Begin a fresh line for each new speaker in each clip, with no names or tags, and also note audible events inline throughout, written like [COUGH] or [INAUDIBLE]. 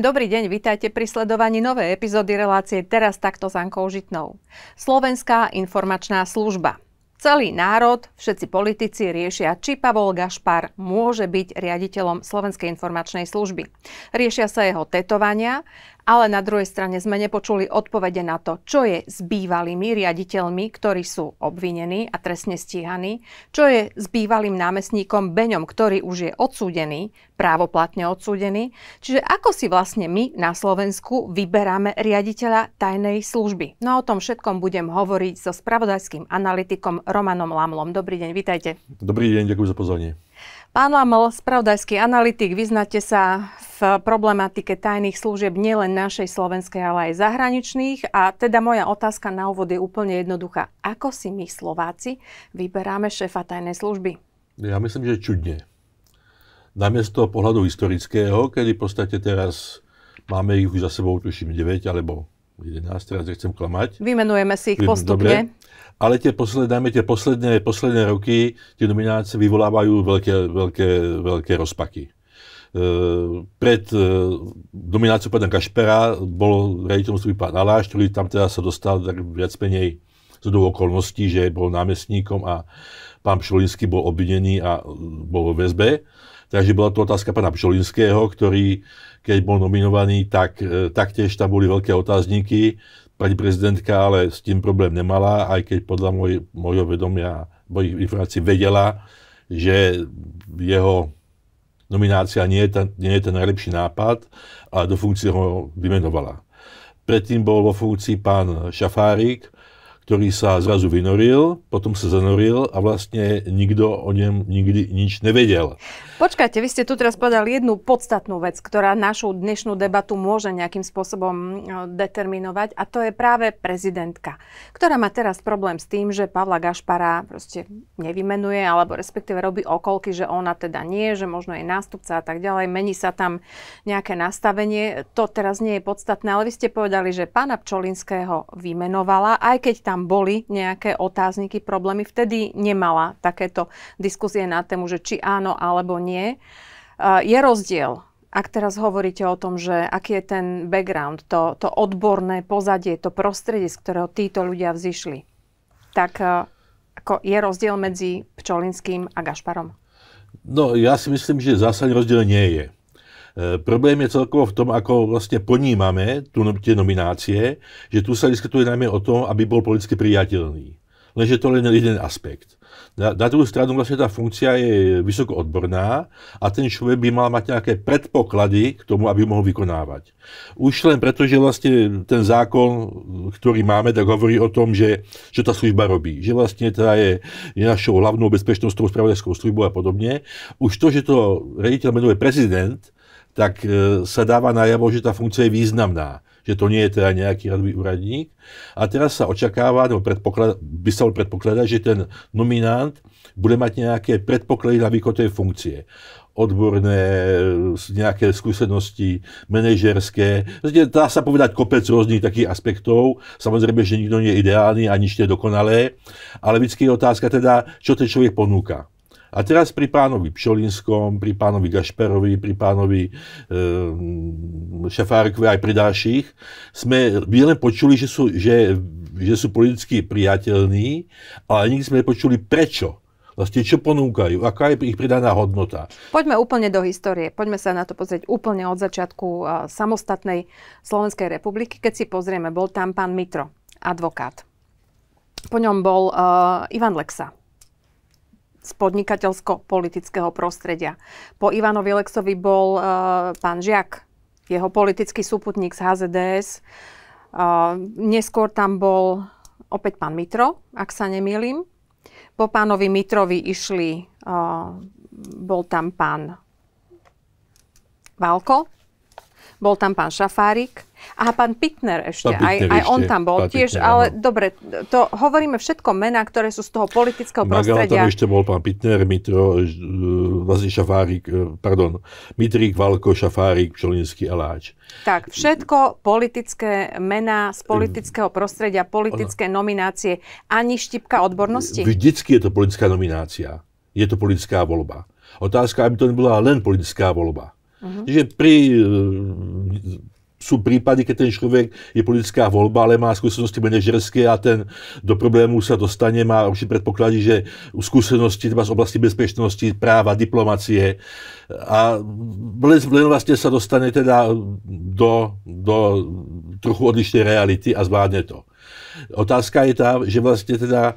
Prajem dobrý deň, vítajte pri sledovaní novej epizódy relácie Teraz takto s Ankou Žitnou. Slovenská informačná služba. Celý národ, všetci politici riešia, či Pavol Gašpar môže byť riaditeľom Slovenskej informačnej služby. Riešia sa jeho tetovania ale na druhej strane sme nepočuli odpovede na to, čo je s bývalými riaditeľmi, ktorí sú obvinení a trestne stíhaní, čo je s bývalým námestníkom Beňom, ktorý už je odsúdený, právoplatne odsúdený. Čiže ako si vlastne my na Slovensku vyberáme riaditeľa tajnej služby? No o tom všetkom budem hovoriť so spravodajským analytikom Romanom Lamlom. Dobrý deň, vitajte.
Dobrý deň, ďakujem za pozornie.
Pán Lamel, spravodajský analytik, vyznáte sa v problematike tajných služieb nielen našej slovenskej, ale aj zahraničných. A teda moja otázka na úvod je úplne jednoduchá. Ako si my Slováci vyberáme šéfa tajnej služby?
Ja myslím, že čudne. Namiesto pohľadu historického, kedy v podstate teraz máme ich už za sebou, tuším, 9 alebo 11, teraz nechcem klamať.
Vymenujeme si ich postupne. Dobre.
Ale tie posledné, dajme tie posledné, posledné roky, tie nominácie vyvolávajú veľké, veľké, veľké rozpaky. Uh, pred uh, e, domináciou pána Kašpera bol rejiteľom služby pán Aláš, ktorý tam teda sa dostal tak viac menej z okolností, že bol námestníkom a pán Pšolinský bol obvinený a bol vo väzbe. Takže bola to otázka pána Pšolinského, ktorý, keď bol nominovaný, tak e, taktiež tam boli veľké otázniky. Pani prezidentka ale s tým problém nemala, aj keď podľa môj, môjho vedomia, mojich informácií vedela, že jeho nominácia nie je, ten, nie je ten najlepší nápad, ale do funkcie ho vymenovala. Predtým bol vo funkcii pán Šafárik, ktorý sa zrazu vynoril, potom sa zanoril a vlastne nikto o ňom nikdy nič nevedel.
Počkajte, vy ste tu teraz povedali jednu podstatnú vec, ktorá našu dnešnú debatu môže nejakým spôsobom e, determinovať a to je práve prezidentka, ktorá má teraz problém s tým, že Pavla Gašpara proste nevymenuje alebo respektíve robí okolky, že ona teda nie, že možno je nástupca a tak ďalej, mení sa tam nejaké nastavenie. To teraz nie je podstatné, ale vy ste povedali, že pána Pčolinského vymenovala, aj keď tam boli nejaké otázniky, problémy, vtedy nemala takéto diskusie na tému, že či áno alebo nie vzdelanie. Je rozdiel, ak teraz hovoríte o tom, že aký je ten background, to, to odborné pozadie, to prostredie, z ktorého títo ľudia vzýšli, tak ako je rozdiel medzi Pčolinským a Gašparom?
No, ja si myslím, že zásadný rozdiel nie je. E, problém je celkovo v tom, ako vlastne ponímame tu, no, tie nominácie, že tu sa diskutuje najmä o tom, aby bol politicky priateľný lenže to len jeden aspekt. Na, na druhú stranu vlastne tá funkcia je vysoko odborná a ten človek by mal mať nejaké predpoklady k tomu, aby mohol vykonávať. Už len preto, že vlastne ten zákon, ktorý máme, tak hovorí o tom, že že tá služba robí. Že vlastne teda je, je našou hlavnou bezpečnosťou, spravodajskou službou a podobne. Už to, že to rediteľ menuje prezident, tak e, sa dáva najavo, že tá funkcia je významná že to nie je teda nejaký radový úradník. A teraz sa očakáva, nebo by sa predpokladať, že ten nominant bude mať nejaké predpoklady na výkon tej funkcie odborné, nejaké skúsenosti manažerské. Dá sa povedať kopec rôznych takých aspektov. Samozrejme, že nikto nie je ideálny a nič nie je dokonalé, ale vždy je otázka teda, čo ten človek ponúka. A teraz pri pánovi Pšolinskom, pri pánovi Gašperovi, pri pánovi e, Šafárkovi aj pri ďalších sme len počuli, že sú, že, že sú politicky priateľní, ale nikdy sme nepočuli prečo. Vlastne čo ponúkajú, aká je ich pridaná hodnota.
Poďme úplne do histórie. Poďme sa na to pozrieť úplne od začiatku eh, samostatnej Slovenskej republiky. Keď si pozrieme, bol tam pán Mitro, advokát. Po ňom bol uh, Ivan Lexa, z podnikateľsko-politického prostredia. Po Ivanovi Lexovi bol uh, pán Žiak, jeho politický súputník z HZDS. Uh, e, neskôr tam bol opäť pán Mitro, ak sa nemýlim. Po pánovi Mitrovi išli, uh, bol tam pán Valko, bol tam pán Šafárik, a pán Pitner ešte, pán Pitner aj, aj ešte, on tam bol tiež, Pitner, ale áno. dobre, to hovoríme všetko mená, ktoré sú z toho politického prostredia. tam ešte
bol pán Pitner, Mitro, vlastne Šafárik, eh, pardon, Mitrik Valko, Šafárik, Pšolinský a Láč.
Tak, všetko politické mená z politického eh, prostredia, politické ona, nominácie, ani štipka odbornosti?
Vždycky je to politická nominácia, je to politická voľba. Otázka, aby to nebola len politická voľba. Uh-huh. Že pri sú prípady, keď ten človek je politická voľba, ale má skúsenosti manažerské a ten do problému sa dostane, má určite predpoklady, že skúsenosti treba z oblasti bezpečnosti, práva, diplomacie a len, len vlastne sa dostane teda do, do trochu odlišnej reality a zvládne to. Otázka je tá, že vlastne teda, e,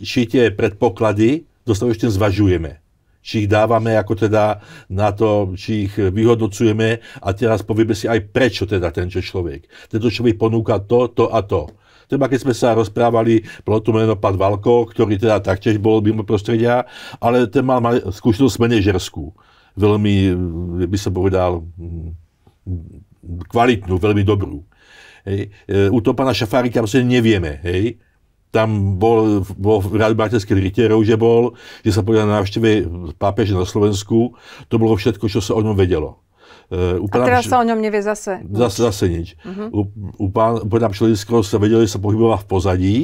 či tie predpoklady dostatočne zvažujeme či ich dávame ako teda na to, či ich vyhodnocujeme a teraz povieme si aj prečo teda tento človek. Tento človek ponúka to, to a to. Treba, keď sme sa rozprávali bolo tu meno pán Valko, ktorý teda taktiež bol mimo prostredia, ale ten mal, mal skúsenosť manažerskú. Veľmi, eh, by som povedal, mm, kvalitnú, veľmi dobrú. Hej. Eh, u toho pána Šafárika proste nevieme. Hej tam bol, bol v rádu bratelských rytierov, že bol, že sa povedal na návštevy pápeže na Slovensku, to bolo všetko, čo sa o ňom vedelo. Uh, e, upadám, a teraz sa
o ňom nevie zase.
Zase, zase nič. Uh-huh. U, u pán, podľa sa vedeli, že sa pohybovala v pozadí,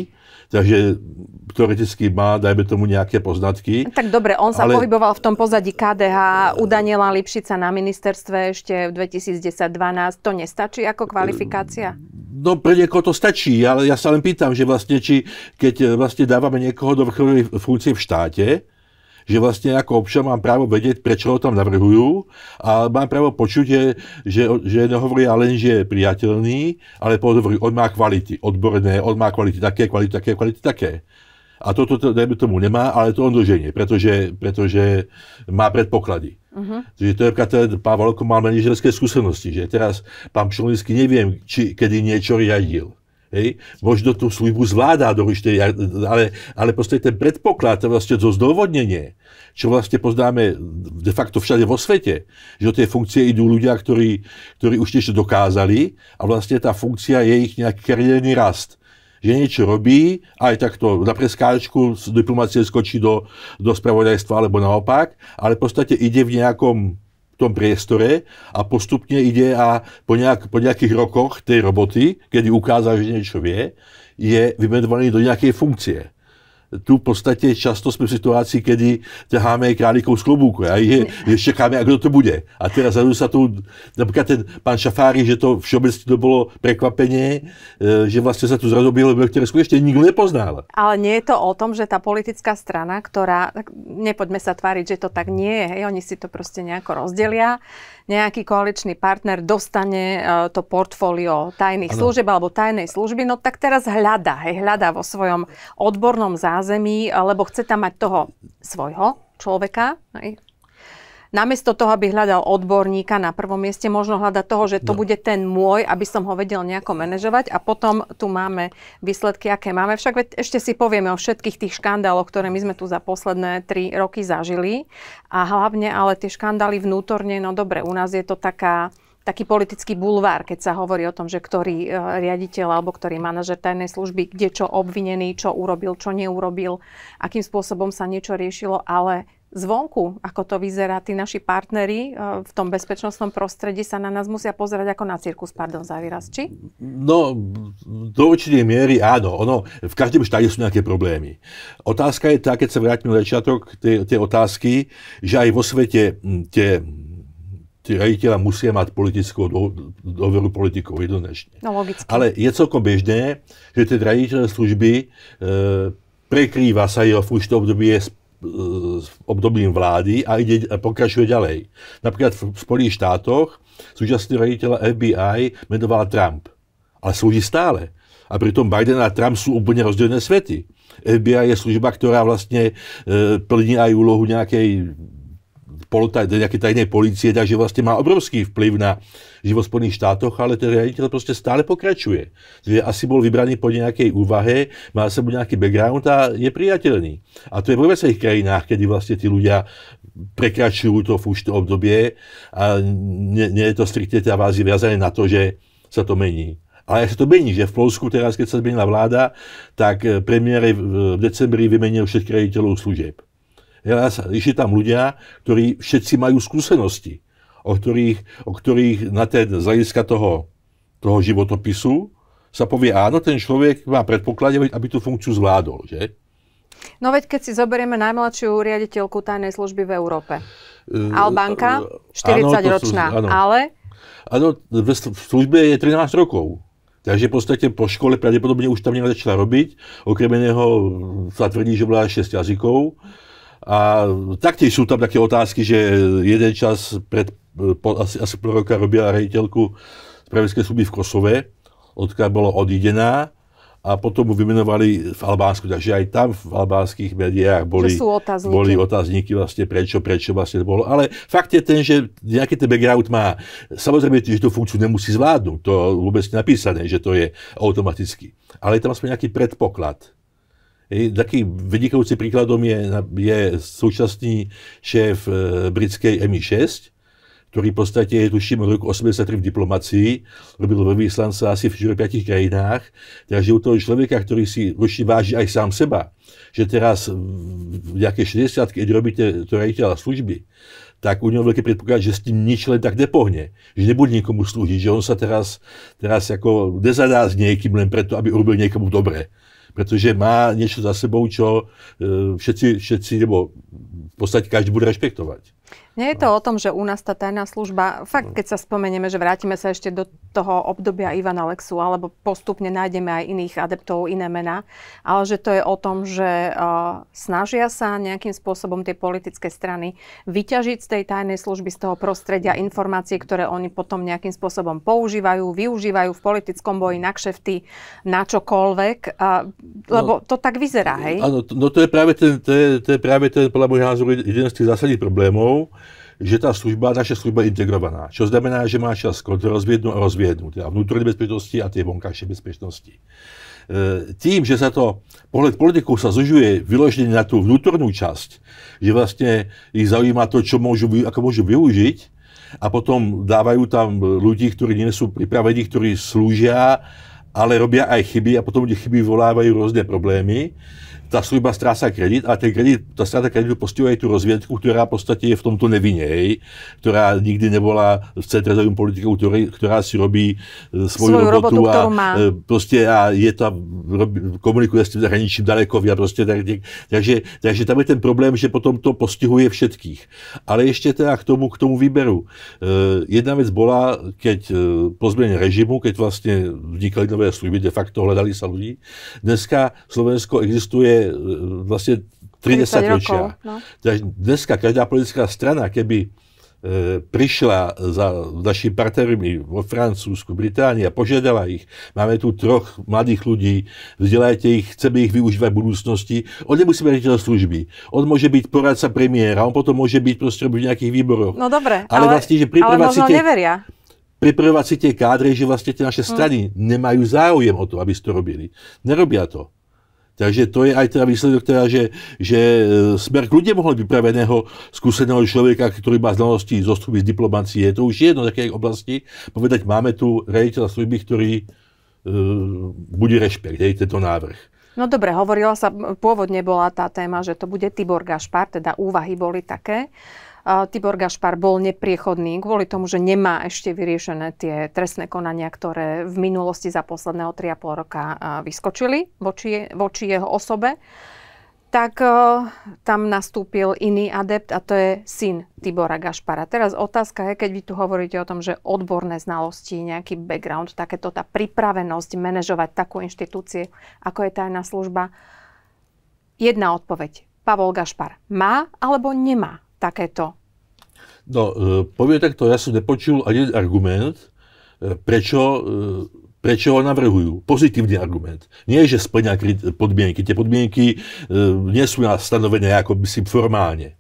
takže teoreticky má, dajme tomu, nejaké poznatky.
Tak dobre, on sa ale... pohyboval v tom pozadí KDH u Daniela Lipšica na ministerstve ešte v 2010-2012. To nestačí ako kvalifikácia?
No pre niekoho to stačí, ale ja sa len pýtam, že vlastne, či keď e, vlastne dávame niekoho do vrchovej funkcie v štáte, že vlastne ako občan mám právo vedieť, prečo ho tam navrhujú a mám právo počuť, že, že, že nehovoria len, že je priateľný, ale podhovorí, on má kvality odborné, on má kvality také, kvality také, kvality také. A toto, to, dajme tomu, nemá, ale to on doženie, pretože, pretože má predpoklady. Uh-huh. Že to je ten pán Valko mal manažerské skúsenosti, že teraz pán Pšolinský neviem, či, kedy niečo riadil. Hej. Možno tú službu zvládá do ale, ale proste ten predpoklad, to vlastne to zdôvodnenie, čo vlastne poznáme de facto všade vo svete, že do tej funkcie idú ľudia, ktorí, ktorí už niečo dokázali a vlastne tá funkcia je ich nejaký kariérny rast že niečo robí, aj takto na preskáčku z diplomácie skočí do, do spravodajstva alebo naopak, ale v podstate ide v nejakom tom priestore a postupne ide a po, nejak, po nejakých rokoch tej roboty, kedy ukázal, že niečo vie, je vymenovaný do nejakej funkcie tu v podstatě často jsme v situaci, kedy ťaháme králíkov z klobúku a je, je čekáme, a kdo to bude. A teraz teda zadu sa tu, napríklad ten pán Šafári, že to všeobecne to bolo prekvapenie, e, že vlastne sa tu zrazu objavilo, ktoré skutočne nikto nepoznal.
Ale nie je to o tom, že tá politická strana, ktorá, nepoďme sa tváriť, že to tak nie je, hej, oni si to proste nejako rozdelia, nejaký koaličný partner dostane e, to portfólio tajných ano. služieb alebo tajnej služby, no tak teraz hľada, hej, hľada vo svojom odbornom záležitosti zázemí, lebo chce tam mať toho svojho človeka. Hej. Namiesto toho, aby hľadal odborníka na prvom mieste, možno hľadať toho, že to no. bude ten môj, aby som ho vedel nejako manažovať a potom tu máme výsledky, aké máme. Však ešte si povieme o všetkých tých škandáloch, ktoré my sme tu za posledné tri roky zažili a hlavne ale tie škandály vnútorne, no dobre, u nás je to taká taký politický bulvár, keď sa hovorí o tom, že ktorý e, riaditeľ alebo ktorý manažer tajnej služby, kde čo obvinený, čo urobil, čo neurobil, akým spôsobom sa niečo riešilo, ale zvonku, ako to vyzerá, tí naši partneri e, v tom bezpečnostnom prostredí sa na nás musia pozerať ako na cirkus, pardon za výraz, či?
No, do určitej miery áno. Ono, v každom štáde sú nejaké problémy. Otázka je tá, keď sa vrátim na začiatok tej, tej otázky, že aj vo svete tie tí rejiteľa musia mať politickú dôveru politikov jednoznačne.
No, logicky. Ale
je celkom bežné, že ten riaditeľ služby e, prekrýva sa jeho funkčné obdobie s, e, s obdobím vlády a ide, pokračuje ďalej. Napríklad v, v Spojených štátoch súčasný riaditeľa FBI menoval Trump, ale slúži stále. A pritom Biden a Trump sú úplne rozdelené svety. FBI je služba, ktorá vlastne e, plní aj úlohu nejakej polota nejaké tajnej policie, takže vlastne má obrovský vplyv na život v Spojených štátoch, ale ten riaditeľ proste stále pokračuje. Čiže asi bol vybraný po nejakej úvahe, má sebou nejaký background a je priateľný. A to je vo viacerých krajinách, kedy vlastne tí ľudia prekračujú to v to obdobie a nie, nie je to striktne teda v viazané na to, že sa to mení. Ale sa to mení, že v Polsku teraz, keď sa zmenila vláda, tak premiér v decembri vymenil všetkých riaditeľov služieb. Když je tam ľudia, ktorí všetci majú skúsenosti, o ktorých, o ktorých na ten, z hľadiska toho, toho životopisu sa povie, áno, ten človek má predpoklady, aby tú funkciu zvládol. Že?
No veď keď si zoberieme najmladšiu riaditeľku tajnej služby v Európe.
Uh, Albánka,
40-ročná, e, ale...
Áno, v službe je 13 rokov. Takže v podstate po škole pravdepodobne už tam niekto začala robiť. Okrem iného e, sa tvrdí, že bola 6 jazykov. A taktiež sú tam také otázky, že jeden čas pred, po, asi, asi pol roka robila rejiteľku spravodajskej služby v Kosove, odkiaľ bola odídená a potom mu vymenovali v Albánsku. Takže aj tam v albánskych médiách boli, sú otázniky. boli otázníky vlastne prečo, prečo vlastne bolo. Ale fakt je ten, že nejaký ten background má. Samozrejme, že tú funkciu nemusí zvládnuť. To vôbec napísané, že to je automaticky. Ale je tam aspoň nejaký predpoklad taký vynikajúci príkladom je, je súčasný šéf eh, britskej MI6, ktorý v podstate je tuším od roku 83 v diplomácii, robil veľvyslanca asi v 5 krajinách, takže u toho človeka, ktorý si ručne váži aj sám seba, že teraz v nejakej 60 keď robíte to rejiteľa služby, tak u neho veľký predpoklad, že s tým nič len tak nepohne, že nebude nikomu slúžiť, že on sa teraz, teraz ako nezadá s niekým len preto, aby urobil niekomu dobre protože má niečo za sebou, čo e, všetci, všetci nebo v podstate každý bude rešpektovať.
Nie je to no. o tom, že u nás tá tajná služba, fakt keď sa spomenieme, že vrátime sa ešte do toho obdobia Ivana Lexu, alebo postupne nájdeme aj iných adeptov, iné mená, ale že to je o tom, že uh, snažia sa nejakým spôsobom tie politické strany vyťažiť z tej tajnej služby, z toho prostredia informácie, ktoré oni potom nejakým spôsobom používajú, využívajú v politickom boji na kšefty, na čokoľvek, uh, lebo no, to tak vyzerá, hej? Áno,
no to je práve ten, to je, to je práve ten podľa môjho názoru, jeden z tých zásadných problémov, formou, že tá služba, naša služba je integrovaná. Čo znamená, že má čas rozviednu a rozviednu, teda vnútorné bezpečnosti a tie vonkajšie bezpečnosti. Tím, e, tým, že sa to pohľad politikov sa zužuje vyložene na tú vnútornú časť, že vlastne ich zaujíma to, čo môžu, ako môžu využiť, a potom dávajú tam ľudí, ktorí nie sú pripravení, ktorí slúžia ale robia aj chyby a potom tie chyby volávajú rôzne problémy tá služba stráca kredit a ten kredit, tá strata kreditu postihuje aj tú rozviedku, ktorá v podstate je v tomto nevinne, hej, ktorá nikdy nebola v centrálnym politikou, ktorý, ktorá si robí eh, svoju, svoju robotu, robotu a má. Eh, proste a je tam, komunikuje s tým zahraničím daleko, a proste tak, tak, takže, takže tam je ten problém, že potom to postihuje všetkých. Ale ešte teda k tomu, k tomu výberu. Eh, jedna vec bola, keď po zmene režimu, keď vlastne vznikali nové služby, de facto hľadali sa ľudí, dneska Slovensko existuje vlastne 30 ročia. No. Takže teda dneska každá politická strana, keby e, prišla za našimi partnermi vo Francúzsku, Británii a požiadala ich. Máme tu troch mladých ľudí, vzdelajte ich, chceme ich využívať v budúcnosti. On nemusí byť riaditeľ služby. On môže byť poradca premiéra, on potom môže byť proste v nejakých výboroch. No
dobre, ale, ale, vlastne, že ale možno te... neveria
pripravovať si tie kádre, že vlastne tie naše hm. strany hmm. nemajú záujem o to, aby si to robili. Nerobia to. Takže to je aj teda výsledok, teda, že, že e, smer k ľudia mohol vypraveného, skúseného človeka, ktorý má znalosti zo z diplomácie. To už je jedno také oblasti. Povedať, máme tu rejiteľa služby, ktorý e, bude rešpekt, hej, tento návrh.
No dobre, hovorila sa, pôvodne bola tá téma, že to bude Tibor Gašpar, teda úvahy boli také. Tibor Gašpar bol nepriechodný kvôli tomu, že nemá ešte vyriešené tie trestné konania, ktoré v minulosti za posledného 3,5 roka vyskočili voči, voči jeho osobe tak e, tam nastúpil iný adept a to je syn Tibora Gašpara. Teraz otázka je, keď vy tu hovoríte o tom, že odborné znalosti, nejaký background, takéto tá pripravenosť manažovať takú inštitúcie, ako je tajná služba. Jedna odpoveď. Pavol Gašpar má alebo nemá takéto?
No, e, poviem takto, ja som nepočul ani jeden argument, e, prečo, e, prečo ho navrhujú. Pozitívny argument. Nie, že splňa podmienky. Tie podmienky nie sú stanovené ako by si formálne.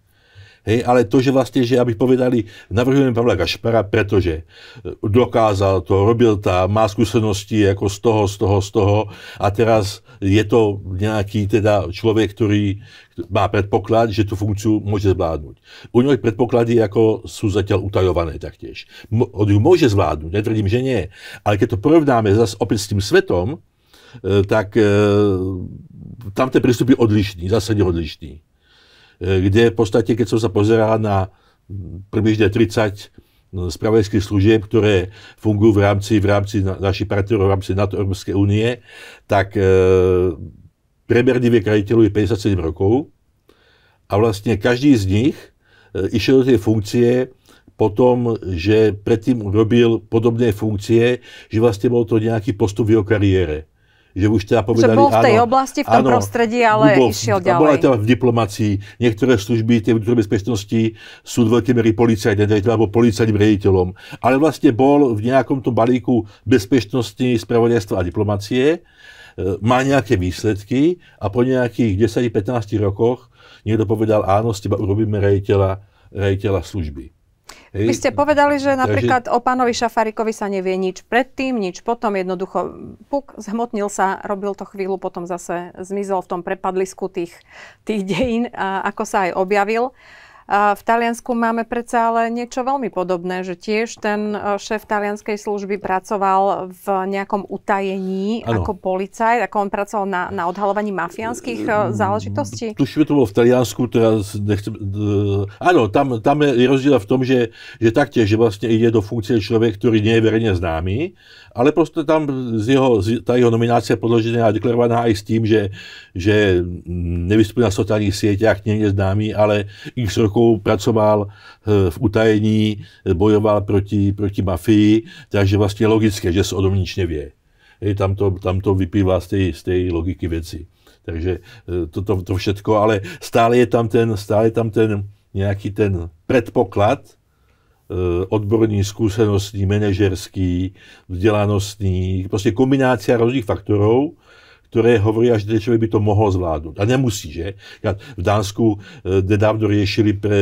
Hej, ale to, že vlastne, že aby povedali, navrhujem Pavla Gašpara, pretože e, dokázal to, robil tam, má skúsenosti ako z toho, z toho, z toho a teraz je to nejaký teda človek, ktorý má predpoklad, že tú funkciu môže zvládnuť. U ňoj predpoklady ako sú zatiaľ utajované taktiež. on ju môže zvládnuť, netvrdím, že nie. Ale keď to porovnáme zase opäť s tým svetom, e, tak e, tam je prístupy zase zásadne odlišný. Eh, kde v podstate, keď som sa pozeral na mm, približne 30 mm, spravodajských služieb, ktoré fungujú v rámci, v rámci na, našich partnerov, v rámci NATO Európskej únie, tak e, eh, priemerný vek raditeľov je 57 rokov a vlastne každý z nich e, išiel do tej funkcie po tom, že predtým robil podobné funkcie, že vlastne bol to nejaký postup v jeho kariére že už teda povedali, že bol v tej áno, oblasti, v tom áno, prostredí,
ale bol, išiel ďalej. Bola teda
v diplomácii, niektoré služby, tie vnútorné bezpečnosti sú do veľkej miery policajtné, teda alebo policajným rediteľom. Ale vlastne bol v nejakom tom balíku bezpečnosti, spravodajstva a diplomácie, e, má nejaké výsledky a po nejakých 10-15 rokoch niekto povedal, áno, z teba urobíme rejiteľa, rejiteľa služby. Vy ste povedali, že napríklad
Takže... o pánovi Šafarikovi sa nevie nič predtým, nič potom, jednoducho puk, zhmotnil sa, robil to chvíľu, potom zase zmizol v tom prepadlisku tých, tých dejín, ako sa aj objavil. Uh, v Taliansku máme predsa ale niečo veľmi podobné, že tiež ten e, šéf talianskej služby pracoval v nejakom utajení ano. ako policajt, ako on pracoval na, na odhalovaní mafiánskych e, mm, záležitostí?
Tuším, to bolo v Taliansku, teraz nechcem... Áno, tam, tam je rozdiel v tom, že, že taktiež že vlastne ide do funkcie človek, ktorý nie je verejne známy, ale proste tam z jeho, tá jeho nominácia je podložená a deklarovaná aj s tým, že, že mm, nevystupuje na sociálnych sieťach, nie je známy, ale ich rokov pracoval e, v utajení, e, bojoval proti, proti mafii, takže vlastně logické, že se o tom nič nevie. Hej, tam, to, tam to vyplývá z tej, z tej logiky veci. Takže e, to, to, to všetko, ale stále je tam ten, stále je tam ten nějaký ten predpoklad, odborný, skúsenostný, manažerský, vzdelanostný, proste kombinácia rôznych faktorov, ktoré hovoria, že ten človek by to mohol zvládnuť. A nemusí, že? V Dánsku e, nedávno riešili, pre,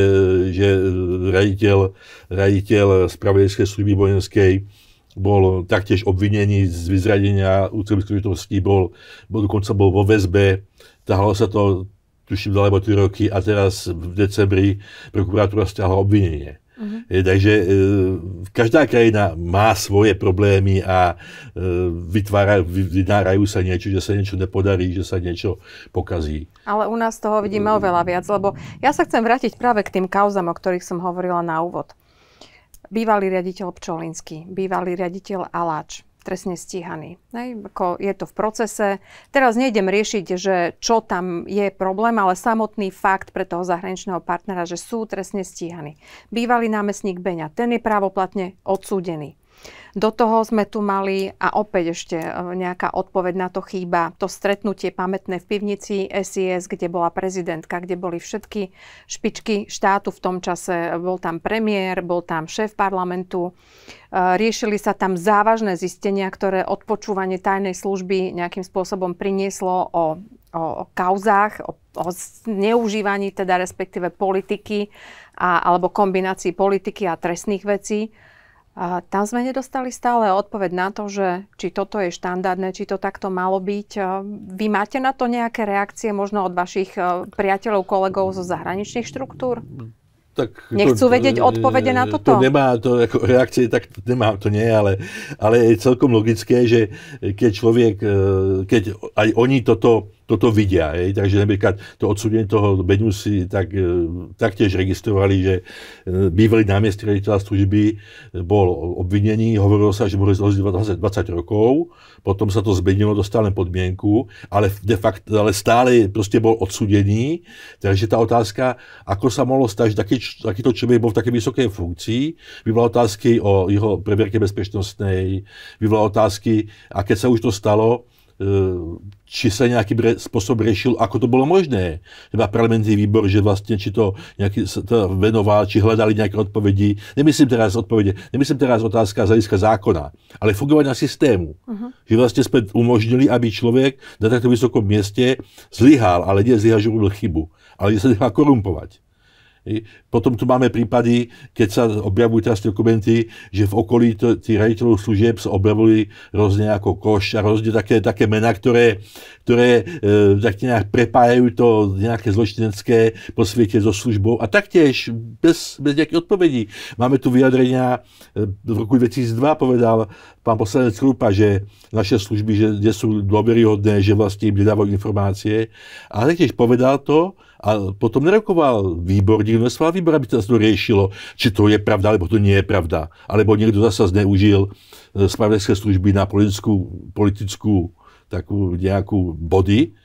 že e, raditeľ, raditeľ spravodajskej služby vojenskej bol taktiež obvinený z vyzradenia úcevných skutočností, bol, bol, dokonca bol vo VSB, tahalo sa to, tuším, alebo 3 roky a teraz v decembri prokurátora stiahla obvinenie. Uh-huh. takže e, každá krajina má svoje problémy a e, vytvára, vynárajú sa niečo, že sa niečo nepodarí, že sa niečo pokazí.
Ale u nás toho vidíme uh oveľa viac, lebo ja sa chcem vrátiť práve k tým kauzam, o ktorých som hovorila na úvod. Bývalý riaditeľ Pčolinský, bývalý riaditeľ Aláč, trestne stíhaný. Hej, ako je to v procese. Teraz nejdem riešiť, že čo tam je problém, ale samotný fakt pre toho zahraničného partnera, že sú trestne stíhaní. Bývalý námestník Beňa, ten je právoplatne odsúdený. Do toho sme tu mali, a opäť ešte e, nejaká odpoveď na to chýba, to stretnutie pamätné v pivnici SIS, kde bola prezidentka, kde boli všetky špičky štátu v tom čase. Bol tam premiér, bol tam šéf parlamentu, e, riešili sa tam závažné zistenia, ktoré odpočúvanie tajnej služby nejakým spôsobom prinieslo o o kauzách, o, o neužívaní teda respektíve politiky a, alebo kombinácii politiky a trestných vecí. A tam sme nedostali stále odpoveď na to, že či toto je štandardné, či to takto malo byť. Vy máte na to nejaké reakcie možno od vašich e, priateľov, kolegov zo zahraničných štruktúr?
tak Nechcú to, vedieť odpovede na toto? To nemá, to ako reakcie tak to nemá, to nie, ale, ale je celkom logické, že keď človek, e, keď aj oni toto toto vidia. Hej. Takže napríklad to odsúdenie toho Beňu si tak, e, taktiež registrovali, že e, bývalý námestný rediteľa služby bol obvinený, hovorilo sa, že mu zložiť 20, 20 rokov, potom sa to zmenilo, dostal len podmienku, ale, de facto, ale stále proste bol odsúdený. Takže tá otázka, ako sa mohlo stať, že taký, takýto človek bol v takej vysokej funkcii, bola otázky o jeho previerke bezpečnostnej, bola otázky, a keď sa už to stalo, E, či sa nejaký spôsob riešil, ako to bolo možné. Teda parlamentný výbor, že vlastne či to nejaký to venoval, či hľadali nejaké odpovedi. Nemyslím teraz odpovede, nemyslím teraz otázka z hľadiska zákona, ale fungovania systému. Uh-huh. Že vlastne sme umožnili, aby človek na takto vysokom mieste zlyhal, ale nie zlyhal, že urobil chybu, ale že sa nechal korumpovať. Potom tu máme prípady, keď sa objavujú teraz dokumenty, že v okolí tých rejiteľov služieb sa objavili rôzne ako Koš a rôzne také, také mená, ktoré, ktoré e, tak nejak prepájajú to nejaké zločinecké po svete so službou a taktiež bez, bez nejakých odpovedí. Máme tu vyjadrenia e, v roku 2002 povedal pán poslanec Krupa, že naše služby že sú dôveryhodné, že vlastne im nedávajú informácie. A taktiež povedal to, a potom nerokoval výbor nikto a výbor, aby to riešilo, či to je pravda, alebo to nie je pravda. Alebo niekto zase zneužil e, spravodajské služby na politickú, politickú takú nejakú body,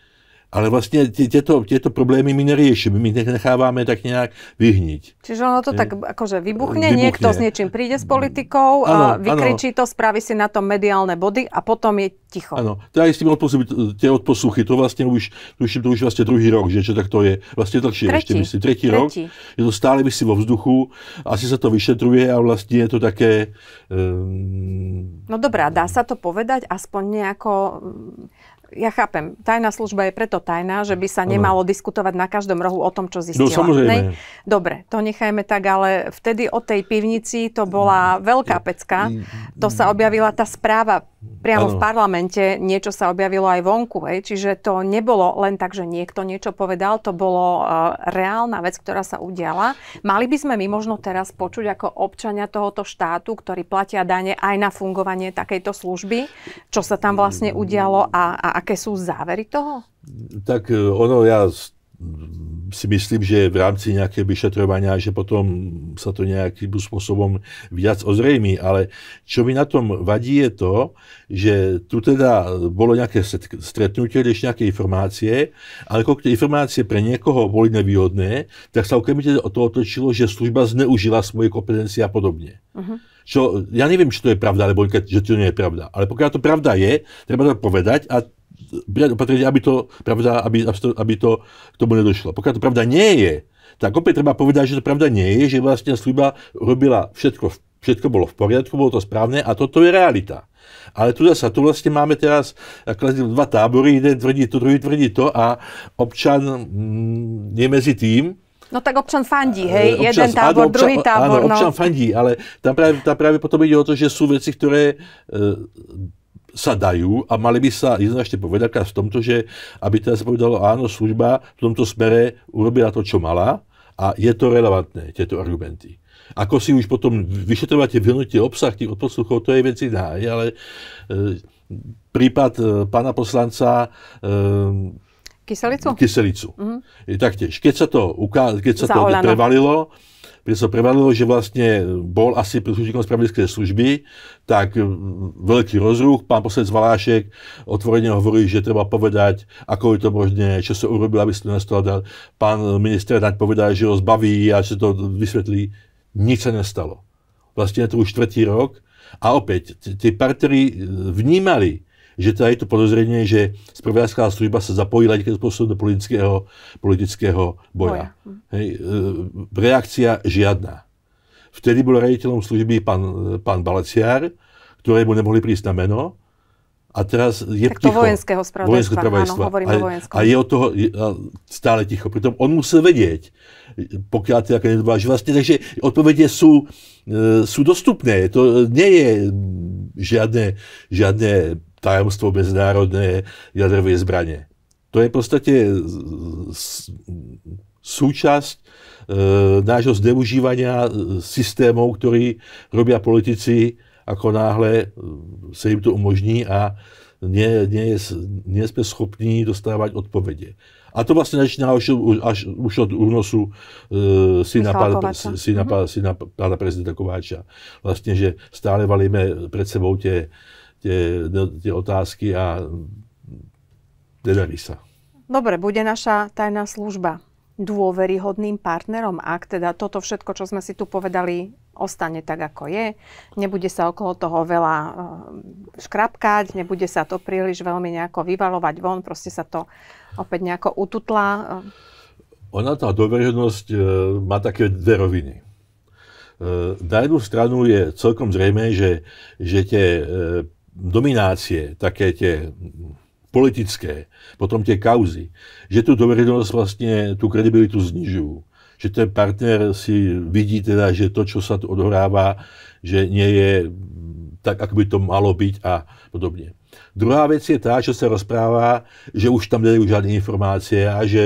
ale vlastne tieto, tieto problémy my neriešime, my ich nechávame tak nejak vyhniť.
Čiže ono to tak akože vybuchne, vybuchne. niekto s niečím príde s politikou, ano, a vykričí ano. to, spraví si na tom mediálne body a potom je ticho.
Áno, to aj s tým odposluchy, tie odposluchy, to vlastne už, tuším, to už vlastne druhý rok, že čo tak to je, vlastne dlhšie tretí. ešte, myslím, tretí, tretí rok, je to stále vysí vo vzduchu, asi sa to vyšetruje a vlastne je to také... Um...
No dobrá, dá sa to povedať aspoň nejako ja chápem, tajná služba je preto tajná, že by sa nemalo ano. diskutovať na každom rohu o tom, čo no, zistila. No samozrejme. Dobre, to nechajme tak, ale vtedy o tej pivnici to bola mm. veľká pecka. Mm. To sa objavila tá správa priamo ano. v parlamente, niečo sa objavilo aj vonku. Hej. Čiže to nebolo len tak, že niekto niečo povedal, to bolo uh, reálna vec, ktorá sa udiala. Mali by sme my možno teraz počuť ako občania tohoto štátu, ktorí platia dane aj na fungovanie takejto služby, čo sa tam vlastne udialo a, a aké sú závery toho?
Tak e, ono, ja si myslím, že v rámci nejakého vyšetrovania, že potom sa to nejakým spôsobom viac ozrejmí, ale čo mi na tom vadí je to, že tu teda bolo nejaké stretnutie, rieš nejaké informácie, ale ako tie informácie pre niekoho boli nevýhodné, tak sa okamžite to otočilo, že služba zneužila svoje kompetencie a podobne. Uh-huh. Čo, ja neviem, či to je pravda, alebo že to nie je pravda. Ale pokiaľ to pravda je, treba to povedať a prijať opatrenie, aby to, pravda, aby, aby, to, k tomu nedošlo. Pokiaľ to pravda nie je, tak opäť treba povedať, že to pravda nie je, že vlastne sluba robila všetko, všetko bolo v poriadku, bolo to správne a toto je realita. Ale tu zase, tu vlastne máme teraz dva tábory, jeden tvrdí to, druhý tvrdí to a občan mm, je medzi tým,
No tak občan fandí, hej, občan, jeden tábor, áno, občan, druhý tábor. Áno, no. občan
fandí, ale tam práve, tam práve potom ide o to, že sú veci, ktoré e, sa dajú a mali by sa jednoznačne povedať v tomto, že aby teraz sa povedalo, áno, služba v tomto smere urobila to, čo mala a je to relevantné, tieto argumenty. Ako si už potom vyšetrovate, vyhnutie obsah tých odposluchov, to je vec iná, ale e, prípad e, pána poslanca e,
Kyselicu? Kyselicu. Mm-hmm.
Taktiež. Keď sa to, uká- keď sa to prevalilo, kde sa prevalilo, že vlastne bol asi príslušníkom spravodajskej služby, tak veľký rozruch. Pán poslanec Valášek otvorene hovorí, že treba povedať, ako je to možné, čo sa urobil, aby si to Pán minister Naď povedal, že ho zbaví a že to vysvetlí. Nič sa nestalo. Vlastne je to už čtvrtý rok. A opäť, ty partery e, vnímali, že teda je to podozrenie, že spravodajská služba sa zapojila nejakým spôsobom do politického, politického boja. boja. Hej, e, reakcia žiadna. Vtedy bol rejiteľom služby pán, pán Balaciar, ktorému nemohli prísť na meno. A teraz je tak to ticho. vojenského spravodajstva. spravodajstva. Áno, a, a je od toho stále ticho. Pritom on musel vedieť, pokiaľ teda nedováži vlastne. Takže odpovede sú, e, sú dostupné. To nie je žiadne, žiadne tajomstvo medzinárodné jadrové zbranie. To je v podstate súčasť e, nášho zneužívania e, systémov, ktorý robia politici ako náhle e, sa im to umožní a nie, nie, nie sme schopní dostávať odpovede. A to vlastne začíná už, až už od únosu e, syna, mhm. pána, syna, mm-hmm. syna pána prezidenta Kováča. Vlastne, že stále valíme pred sebou tie tie, tie otázky a nedarí sa.
Dobre, bude naša tajná služba dôveryhodným partnerom, ak teda toto všetko, čo sme si tu povedali, ostane tak, ako je. Nebude sa okolo toho veľa eh, škrapkať, nebude sa to príliš veľmi nejako vyvalovať von, proste sa to opäť nejako ututlá.
Ona, tá dôveryhodnosť, eh, má také dve roviny. Eh, na jednu stranu je celkom zrejme, že, že tie dominácie, také tie politické, potom tie kauzy, že tú dôveryhodnosť vlastne, tú kredibilitu znižujú. Že ten partner si vidí teda, že to, čo sa tu odhráva, že nie je tak, ako by to malo byť a podobne. Druhá vec je tá, čo sa rozpráva, že už tam nedajú žiadne informácie a že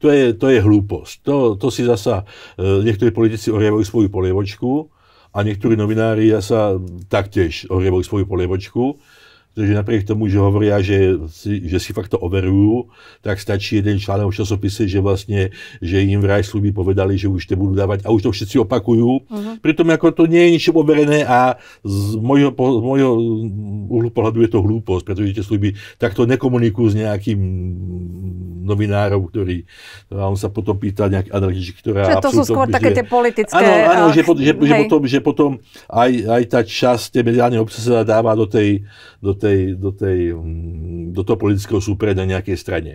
to je, to je hlúposť. To, to si zasa eh, niektorí politici orievajú svoju polievočku a niektorí novinári ja sa taktiež ohrievali svoju polievočku. Pretože napriek tomu, že hovoria, že si, že si fakt to overujú, tak stačí jeden článok v časopise, že vlastne, že im vraj sluby povedali, že už to budú dávať a už to všetci opakujú. Uh-huh. Pritom ako to nie je nič overené a z môjho, z môjho uhlu pohľadu je to hlúposť, pretože tie sluby takto nekomunikujú s nejakým novinárom, ktorý a on sa potom pýta nejak analytičky, ktorá... Že to sú skôr že, také tie politické... Áno, áno eh, že, že, že, potom, že potom aj, aj tá časť tej mediálnej obce sa dáva do tej, do tej tej, do, tej, mm, do toho politického súpera na nejakej strane.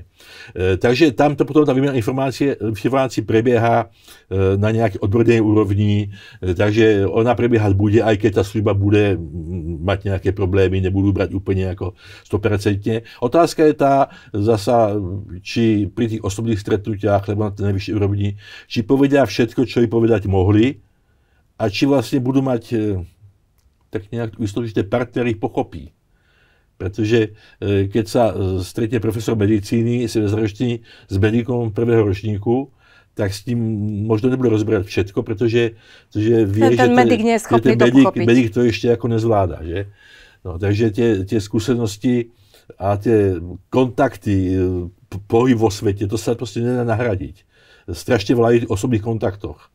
E, takže tam to potom tá výmena informácie, informácie prebieha e, na nejakej odbrodenej úrovni, e, takže ona prebiehať bude, aj keď tá služba bude mm, mať nejaké problémy, nebudú brať úplne ako 100%. Otázka je tá zasa, či pri tých osobných stretnutiach, alebo na tej najvyššej úrovni, či povedia všetko, čo by povedať mohli, a či vlastne budú mať e, tak nejak istotu, že partner pochopí pretože e, keď sa e, stretne profesor medicíny severozročný s medikom prvého ročníku, tak s tým možno nebude rozberať všetko, pretože, pretože no, vie, ten že ten medic nie je schopný ten medic, to medic to ešte ako nezvláda. Že? No, takže tie, tie skúsenosti a tie kontakty, e, pohyb vo svete, to sa proste nedá nahradiť. Strašne vládí o osobných kontaktoch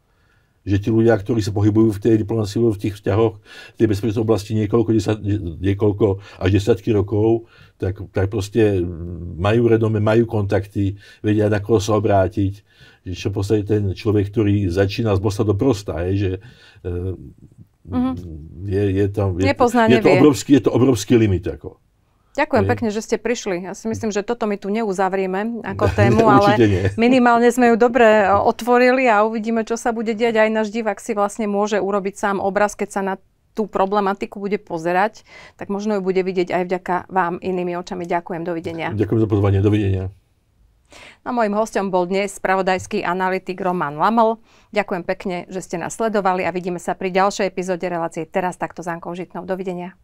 že ti ľudia, ktorí sa pohybujú v tej diplomácii, v tých vzťahoch, v tej bezpečnej oblasti niekoľko, desať, niekoľko až desiatky rokov, tak, tak proste majú redome, majú kontakty, vedia, na koho sa obrátiť. Že Čo v podstate ten človek, ktorý začína z Bosna do prosta, je, že Mm-hmm. Je, je, tam, je, je, to obrovský, je to obrovský limit. Ako.
Ďakujem Hej. pekne, že ste prišli. Ja si myslím, že toto my tu neuzavrieme ako [LAUGHS] tému, ale [LAUGHS] minimálne sme ju dobre e, otvorili a uvidíme, čo sa bude diať. Aj náš divák si vlastne môže urobiť sám obraz, keď sa na tú problematiku bude pozerať, tak možno ju bude vidieť aj vďaka vám inými očami. Ďakujem, dovidenia. Ďakujem za
pozvanie, dovidenia.
No a mojim hostom bol dnes spravodajský analytik Roman Lamol. Ďakujem pekne, že ste nás sledovali a vidíme sa pri ďalšej epizóde relácie Teraz takto s Ankou Žitnou. Dovidenia.